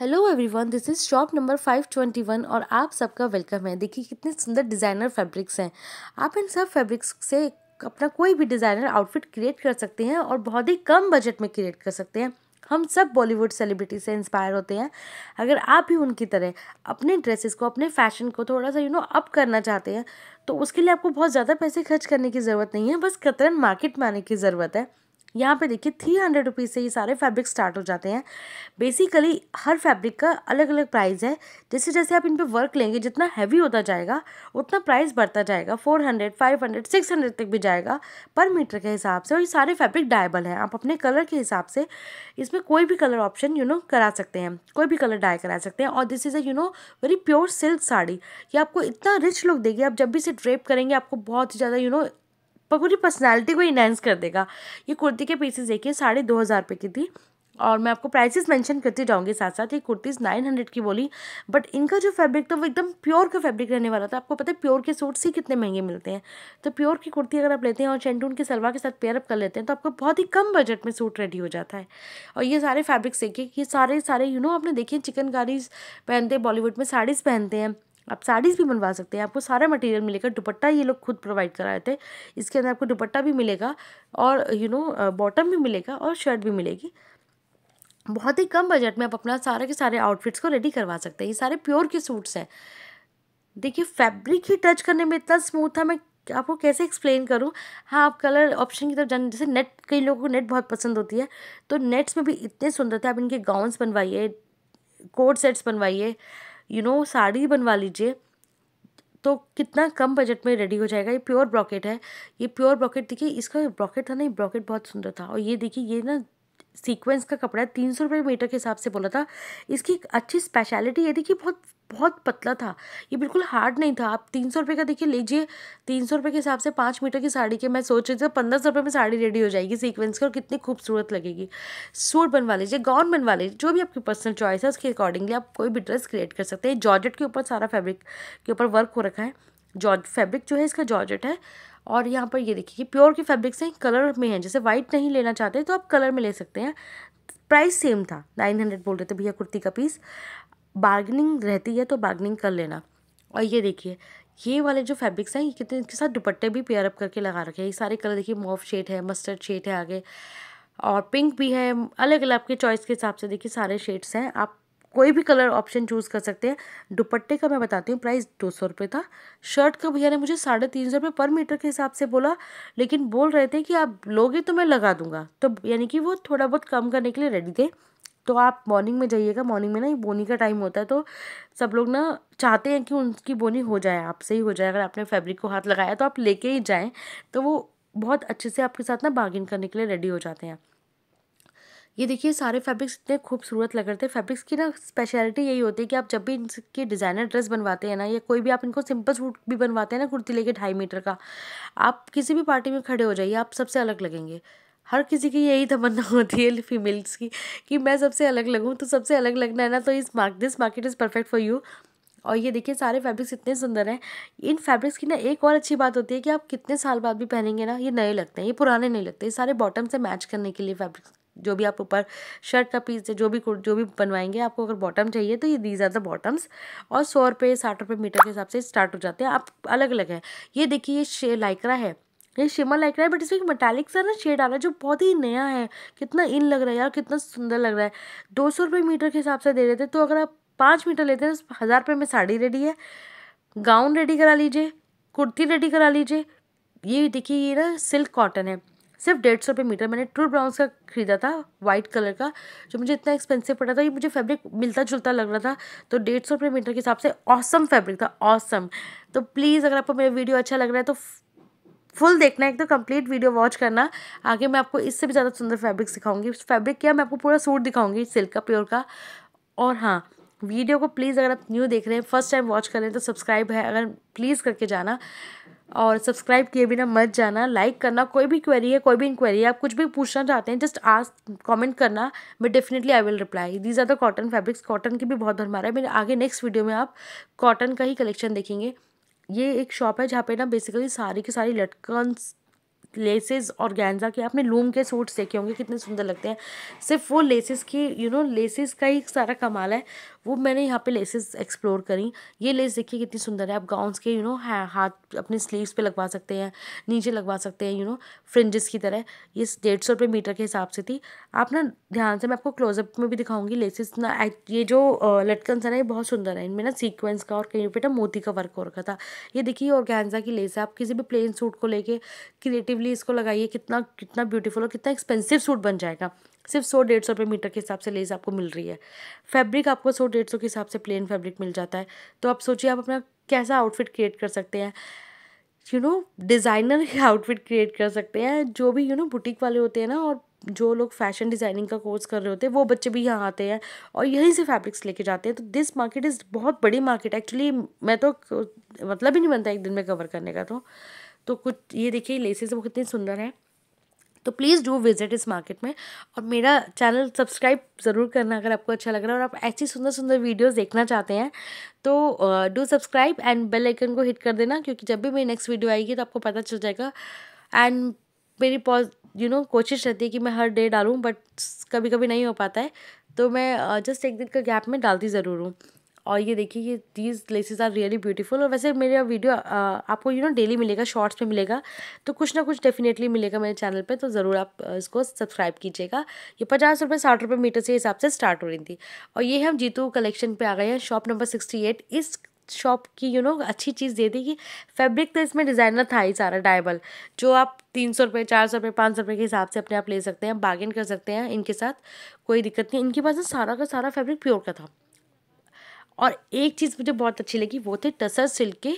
hello everyone this is shop number 521 और आप सबका वेलकम है देखिए कितने सुंदर डिज़ाइनर फैब्रिक्स हैं आप इन सब फैब्रिक्स से अपना कोई भी डिज़ाइनर आउटफिट क्रिएट कर सकते हैं और बहुत ही कम बजट में क्रिएट कर सकते हैं हम सब बॉलीवुड सेलिब्रिटी से इंस्पायर होते हैं अगर आप भी उनकी तरह अपने ड्रेसेस को अपने फैशन को थोड़ा सा यू नो अप करना चाहते हैं तो उसके लिए आपको बहुत ज़्यादा पैसे खर्च करने की ज़रूरत नहीं है बस कतरन मार्केट में आने की ज़रूरत है यहाँ पे देखिए थ्री हंड्रेड रुपीज़ से ये सारे फैब्रिक स्टार्ट हो जाते हैं बेसिकली हर फैब्रिक का अलग अलग प्राइस है जैसे जैसे आप इन पे वर्क लेंगे जितना हैवी होता जाएगा उतना प्राइस बढ़ता जाएगा four hundred five hundred six hundred तक भी जाएगा पर मीटर के हिसाब से और ये सारे फैब्रिक डायबल हैं आप अपने कलर के हिसाब से इसमें कोई भी कलर ऑप्शन यू नो करा सकते हैं कोई भी कलर डाई करा सकते हैं और this is a you know very pure silk sari ये आपको इतना रिच लुक देगी आप जब भी इसे ड्रेप करेंगे आपको बहुत ही ज़्यादा यू नो पूरी पर्सनैलिटी को इन्हेंस कर देगा ये कुर्ती के पीसेज देखिए साढ़े दो हज़ार रुपये की थी और मैं आपको प्राइसेस मेंशन करती जाऊंगी साथ साथ ये कुर्तीज़ नाइन हंड्रेड की बोली बट इनका जो फैब्रिक था वो एकदम प्योर का फैब्रिक रहने वाला था आपको पता है प्योर के सूट्स ही कितने महंगे मिलते हैं तो प्योर की कुर्ती अगर आप लेते हैं और चेंटून के सलवार के साथ पेयरअप कर लेते हैं तो आपको बहुत ही कम बजट में सूट रेडी हो जाता है और ये सारे फैब्रिक्स देखिए ये सारे सारे यू नो आपने देखिए चिकनकारीज पहनते हैं बॉलीवुड में साड़ीज़ पहनते हैं आप साड़ीज़ भी बनवा सकते हैं आपको सारा मटेरियल मिलेगा दुपट्टा ये लोग खुद प्रोवाइड कराए थे इसके अंदर आपको दुपट्टा भी मिलेगा और यू नो बॉटम भी मिलेगा और शर्ट भी मिलेगी बहुत ही कम बजट में आप अपना सारे के सारे आउटफिट्स को रेडी करवा सकते हैं ये सारे प्योर के सूट्स हैं देखिए फैब्रिक ही टच करने में इतना स्मूथ था मैं आपको कैसे एक्सप्लेन करूँ हाँ आप कलर ऑप्शन की तरफ जाने जैसे नेट कई लोगों को नेट बहुत पसंद होती है तो नेट्स में भी इतने सुंदर थे आप इनके गाउन्स बनवाइए कोट सेट्स बनवाइए यू नो साड़ी बनवा लीजिए तो कितना कम बजट में रेडी हो जाएगा ये प्योर ब्रॉकेट है ये प्योर ब्रॉकेट देखिए इसका ब्रॉकेट था ना ये ब्रॉकेट बहुत सुंदर था और ये देखिए ये ना सीक्वेंस का कपड़ा है तीन सौ रुपये मीटर के हिसाब से बोला था इसकी एक अच्छी स्पेशलिटी ये थी कि बहुत बहुत पतला था ये बिल्कुल हार्ड नहीं था आप तीन सौ रुपये का देखिए लीजिए तीन सौ रुपये के हिसाब से पाँच मीटर की साड़ी के मैं सोच रही थी पंद्रह सौ रुपये में साड़ी रेडी हो जाएगी सीक्वेंस की और कितनी खूबसूरत लगेगी सूट बनवा लीजिए गाउन बनवा लीजिए जो भी आपकी पर्सनल चॉइस है उसके अकॉर्डिंगली आप कोई भी ड्रेस क्रिएट कर सकते हैं जॉर्जेट के ऊपर सारा फैब्रिक के ऊपर वर्क हो रखा है जॉर्ज फैब्रिक जो है इसका जॉर्जेट है और यहाँ पर ये देखिए कि प्योर के फैब्रिक्स हैं कलर में हैं जैसे वाइट नहीं लेना चाहते तो आप कलर में ले सकते हैं प्राइस सेम था नाइन हंड्रेड बोल रहे थे भैया कुर्ती का पीस बार्गनिंग रहती है तो बार्गनिंग कर लेना और ये देखिए ये वाले जो फैब्रिक्स हैं ये कितने इनके साथ दुपट्टे भी पेयर अप करके लगा रखे हैं ये सारे कलर देखिए मॉफ शेड है मस्टर्ड शेड है आगे और पिंक भी है अलग अलग आपके चॉइस के हिसाब से देखिए सारे शेड्स हैं आप कोई भी कलर ऑप्शन चूज़ कर सकते हैं दुपट्टे का मैं बताती हूँ प्राइस दो सौ रुपये था शर्ट का भैया ने मुझे साढ़े तीन सौ रुपये पर मीटर के हिसाब से बोला लेकिन बोल रहे थे कि आप लोगे तो मैं लगा दूंगा तो यानी कि वो थोड़ा बहुत कम करने के लिए रेडी थे तो आप मॉर्निंग में जाइएगा मॉर्निंग में ना बोनी का टाइम होता है तो सब लोग ना चाहते हैं कि उनकी बोनी हो जाए आपसे ही हो जाए अगर आपने फैब्रिक को हाथ लगाया तो आप लेके ही जाएँ तो वो बहुत अच्छे से आपके साथ ना बार्गिन करने के लिए रेडी हो जाते हैं ये देखिए सारे फैब्रिक्स इतने खूबसूरत लग रहे थे फैब्रिक्स की ना स्पेशलिटी यही होती है कि आप जब भी इनके डिज़ाइनर ड्रेस बनवाते हैं ना या कोई भी आप इनको सिंपल सूट भी बनवाते हैं ना कुर्ती लेके ढाई मीटर का आप किसी भी पार्टी में खड़े हो जाइए आप सबसे अलग लगेंगे हर किसी की यही तमन्ना होती है फीमेल्स की कि मैं सबसे अलग लगूँ तो सबसे अलग लगना है ना तो इस mark this market is perfect for you और ये देखिए सारे फैब्रिक्स इतने सुंदर हैं इन फैब्रिक्स की ना एक और अच्छी बात होती है कि आप कितने साल बाद भी पहनेंगे ना ये नए लगते हैं ये पुराने नहीं लगते ये सारे बॉटम से मैच करने के लिए फैब्रिक्स जो भी आप ऊपर शर्ट का पीस जो भी जो भी बनवाएंगे आपको अगर बॉटम चाहिए तो ये दीज आर द बॉटम्स और सौ रुपये साठ रुपये मीटर के हिसाब से स्टार्ट हो जाते हैं आप अलग अलग है ये देखिए ये लाइकरा है ये शिमर लाइक रहा है बट इसमें मेटालिक सा ना शेड आ रहा है जो बहुत ही नया है कितना इन लग रहा है यार कितना सुंदर लग रहा है दो सौ रुपये मीटर के हिसाब से दे रहे थे तो अगर आप पाँच मीटर लेते हैं तो हज़ार रुपये में साड़ी रेडी है गाउन रेडी करा लीजिए कुर्ती रेडी करा लीजिए ये देखिए ये ना सिल्क कॉटन है सिर्फ डेढ़ सौ रुपये मीटर मैंने ट्रू ब्राउन्स का खरीदा था वाइट कलर का जो मुझे इतना एक्सपेंसिव पड़ा था ये मुझे फैब्रिक मिलता जुलता लग रहा था तो डेढ़ सौ रुपये मीटर के हिसाब से औसम फैब्रिक था ऑसम तो प्लीज़ अगर आपको मेरा वीडियो अच्छा लग रहा है तो फुल देखना है तो कंप्लीट वीडियो वॉच करना आगे मैं आपको इससे भी ज़्यादा सुंदर फैब्रिक सिखाऊंगी फैब्रिक क्या मैं आपको पूरा सूट दिखाऊंगी सिल्क का प्योर का और हाँ वीडियो को प्लीज़ अगर आप न्यू देख रहे हैं फर्स्ट टाइम वॉच कर रहे हैं तो सब्सक्राइब है अगर प्लीज़ करके जाना और सब्सक्राइब किए बिना मत जाना लाइक करना कोई भी क्वेरी है कोई भी इंक्वायरी है आप कुछ भी पूछना चाहते हैं जस्ट आज कमेंट करना मैं definitely I will reply these are the cotton fabrics cotton की भी बहुत भरमार है मेरे आगे नेक्स्ट वीडियो में आप कॉटन का ही कलेक्शन देखेंगे ये एक शॉप है जहाँ पे ना बेसिकली सारी की सारी लटकन लेसेस और गैंजा के आपने लूम के सूट्स देखे होंगे कितने सुंदर लगते हैं सिर्फ वो लेसेस की यू नो लेसेस का ही सारा कमाल है वो मैंने यहाँ पे लेसेस एक्सप्लोर करी ये लेस देखिए कितनी सुंदर है आप गाउन्स के यू नो हाथ अपने स्लीव्स पे लगवा सकते हैं नीचे लगवा सकते हैं यू नो फ्रिंजेस की तरह ये डेढ़ सौ रुपये मीटर के हिसाब से थी आप ना ध्यान से मैं आपको क्लोजअप में भी दिखाऊंगी लेसेस ना ये जो लटकन है ना ये बहुत सुंदर है इनमें ना सीक्वेंस का और कहीं पर ना मोती का वर्क हो रखा था ये देखिए ऑर्गेन्जा की लेस है आप किसी भी प्लेन सूट को लेके क्रिएटिवली इसको लगाइए कितना कितना ब्यूटीफुल और कितना एक्सपेंसिव सूट बन जाएगा सिर्फ सौ डेढ़ सौ रुपये मीटर के हिसाब से लेस आपको मिल रही है फैब्रिक आपको सौ डेढ़ सौ के हिसाब से प्लेन फैब्रिक मिल जाता है तो आप सोचिए आप अपना कैसा आउटफिट क्रिएट कर सकते हैं you know designer outfit create कर सकते हैं जो भी यू नो बुटीक वाले होते हैं ना और जो लोग फैशन डिज़ाइनिंग का कोर्स कर रहे होते हैं वो बच्चे भी यहाँ आते हैं और यहीं से फैब्रिक्स लेके जाते हैं तो दिस मार्केट इज़ बहुत बड़ी मार्केट एक्चुअली मैं तो मतलब ही नहीं बनता एक दिन में कवर करने का तो तो कुछ ये देखिए लेसेस वो कितनी सुंदर हैं तो प्लीज़ डू विजिट इस मार्केट में और मेरा चैनल सब्सक्राइब ज़रूर करना अगर आपको अच्छा लग रहा है और आप ऐसी सुंदर सुंदर वीडियोस देखना चाहते हैं तो do subscribe and bell icon को हिट कर देना क्योंकि जब भी मेरी नेक्स्ट वीडियो आएगी तो आपको पता चल जाएगा एंड मेरी पॉज यू नो कोशिश रहती है कि मैं हर डे डालूँ बट कभी कभी नहीं हो पाता है तो मैं जस्ट एक दिन का गैप में डालती ज़रूर हूँ और ये देखिए ये these laces are really beautiful और वैसे मेरा वीडियो आपको यू नो डेली मिलेगा शॉर्ट्स में मिलेगा तो कुछ ना कुछ डेफिनेटली मिलेगा मेरे चैनल पर तो ज़रूर आप इसको सब्सक्राइब कीजिएगा ये पचास रुपये साठ रुपये मीटर से हिसाब से स्टार्ट हो रही थी और ये हम जीतू कलेक्शन पर आ गए हैं शॉप नंबर सिक्सटी एट इस शॉप की यू you नो know, अच्छी चीज़ दे दी कि फैब्रिक तो इसमें डिज़ाइनर था ही सारा डायबल जो आप तीन सौ रुपये चार सौ रुपये पाँच सौ रुपये के हिसाब से अपने आप ले सकते हैं बार्गेन कर सकते हैं इनके साथ कोई दिक्कत नहीं इनके पास ना सारा का सारा फैब्रिक प्योर का था और एक चीज़ मुझे बहुत अच्छी लगी वो थे टसर सिल्क के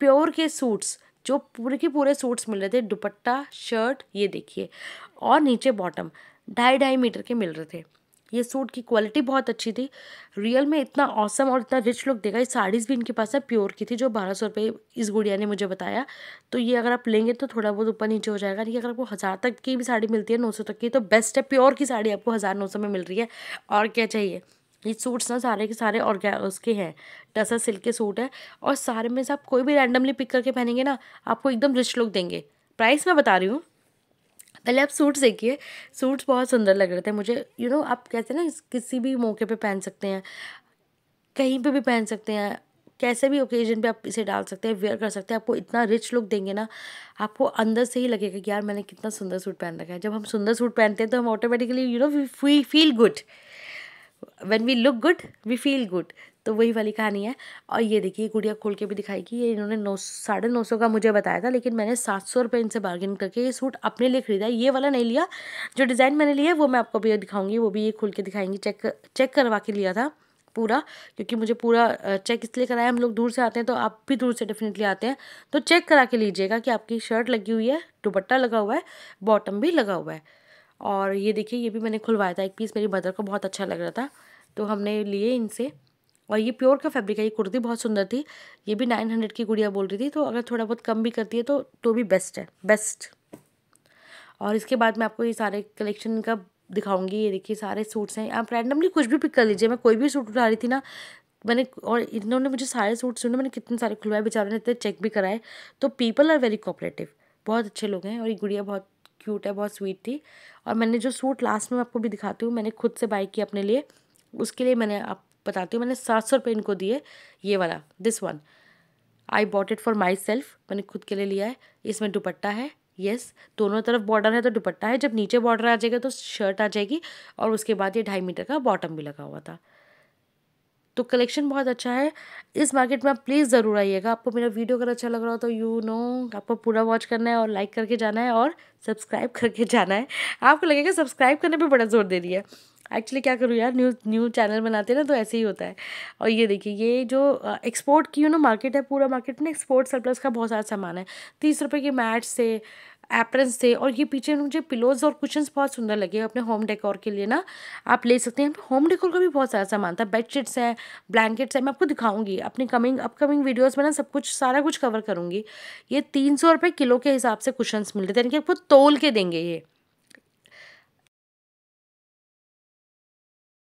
प्योर के सूट्स जो पूरे के पूरे सूट्स मिल रहे थे दुपट्टा शर्ट ये देखिए और नीचे बॉटम ढाई ढाई मीटर के मिल रहे थे ये सूट की क्वालिटी बहुत अच्छी थी रियल में इतना औसम और इतना रिच लुक देगा ये साड़ीज़ भी इनके पास है प्योर की थी जो बारह सौ रुपये इस गुड़िया ने मुझे बताया तो ये अगर आप लेंगे तो थोड़ा बहुत ऊपर नीचे हो जाएगा ये अगर आपको हज़ार तक की भी साड़ी मिलती है नौ सौ तक की तो बेस्ट है प्योर की साड़ी आपको हज़ार नौ सौ में मिल रही है और क्या चाहिए ये सूट्स ना सारे के सारे और उसके हैं टसर सिल्क के सूट है और सारे में से आप कोई भी रैंडमली पिक करके पहनेंगे ना आपको एकदम रिच लुक देंगे प्राइस मैं बता रही हूँ पहले आप सूट्स देखिए सूट्स बहुत सुंदर लग रहे थे मुझे यू you नो know, आप कहते हैं ना किसी भी मौके पे पहन सकते हैं कहीं पे भी पहन सकते हैं कैसे भी ओकेजन पे आप इसे डाल सकते हैं वेयर कर सकते हैं आपको इतना रिच लुक देंगे ना आपको अंदर से ही लगेगा कि यार मैंने कितना सुंदर सूट पहन रखा है जब हम सुंदर सूट पहनते हैं तो हम automatically you know we feel good when we look good we feel good तो वही वाली कहानी है और ये देखिए गुड़िया खोल के भी दिखाएगी ये इन्होंने नौ साढ़े नौ सौ का मुझे बताया था लेकिन मैंने सात सौ रुपये इनसे बार्गेन करके ये सूट अपने लिए खरीदा ये वाला नहीं लिया जो डिज़ाइन मैंने लिया वो मैं आपको भी दिखाऊंगी वो भी ये खोल के दिखाएंगी चेक चेक करवा के लिया था पूरा क्योंकि मुझे पूरा चेक इसलिए कराया हम लोग दूर से आते हैं तो आप भी दूर से डेफिनेटली आते हैं तो चेक करा के लीजिएगा कि आपकी शर्ट लगी हुई है दुपट्टा लगा हुआ है बॉटम भी लगा हुआ है और ये देखिए ये भी मैंने खुलवाया था एक पीस मेरी मदर को बहुत अच्छा लग रहा था तो हमने लिए इनसे और ये प्योर का फैब्रिक है ये कुर्ती बहुत सुंदर थी ये भी नाइन हंड्रेड की गुड़िया बोल रही थी तो अगर थोड़ा बहुत कम भी करती है तो तो भी बेस्ट है बेस्ट और इसके बाद मैं आपको ये सारे कलेक्शन का दिखाऊंगी ये देखिए सारे सूट्स हैं आप रैंडमली कुछ भी पिक कर लीजिए मैं कोई भी सूट उठा रही थी ना मैंने और इन्होंने मुझे सारे सूट सुने मैंने कितने सारे खुलवाए बेचारों ने इतने चेक भी कराए तो पीपल आर वेरी कोऑपरेटिव बहुत अच्छे लोग हैं और ये गुड़िया बहुत क्यूट है बहुत स्वीट थी और मैंने जो सूट लास्ट में आपको भी दिखाती हूँ मैंने खुद से बाई किया अपने लिए उसके लिए मैंने आप बताती हूँ मैंने सात सौ रुपये इनको दिए ये वाला this one I bought it for myself मैंने खुद के लिए लिया है इसमें दुपट्टा है येस दोनों तरफ बॉर्डर है तो दुपट्टा है जब नीचे बॉर्डर आ जाएगा तो शर्ट आ जाएगी और उसके बाद ये ढाई मीटर का बॉटम भी लगा हुआ था तो कलेक्शन बहुत अच्छा है इस मार्केट में आप प्लीज़ ज़रूर आइएगा आपको मेरा वीडियो अगर अच्छा लग रहा हो तो यू नो आपको पूरा वॉच करना है और लाइक करके जाना है और सब्सक्राइब करके जाना है आपको लगेगा सब्सक्राइब करने पर बड़ा जोर दे रही है एक्चुअली क्या करूँ यार न्यू न्यू चैनल बनाते हैं ना तो ऐसे ही होता है और ये देखिए ये जो एक्सपोर्ट की यू ना मार्केट है पूरा मार्केट में एक्सपोर्ट सरप्लस का बहुत सारा सामान है तीस रुपये के मैट से एप्रेंस थे और ये पीछे मुझे पिलोज और कुशंस बहुत सुंदर लगे अपने होम डेकोर के लिए ना आप ले सकते हैं होम डेकोर का भी बहुत सारा सामान था बेडशीट्स हैं ब्लैंकेट्स है मैं आपको दिखाऊंगी अपनी कमिंग अपकमिंग वीडियोज़ में ना सब कुछ सारा कुछ कवर करूँगी ये तीन सौ रुपये किलो के हिसाब से कुशंस मिलते थे यानी कि आपको तोल के देंगे ये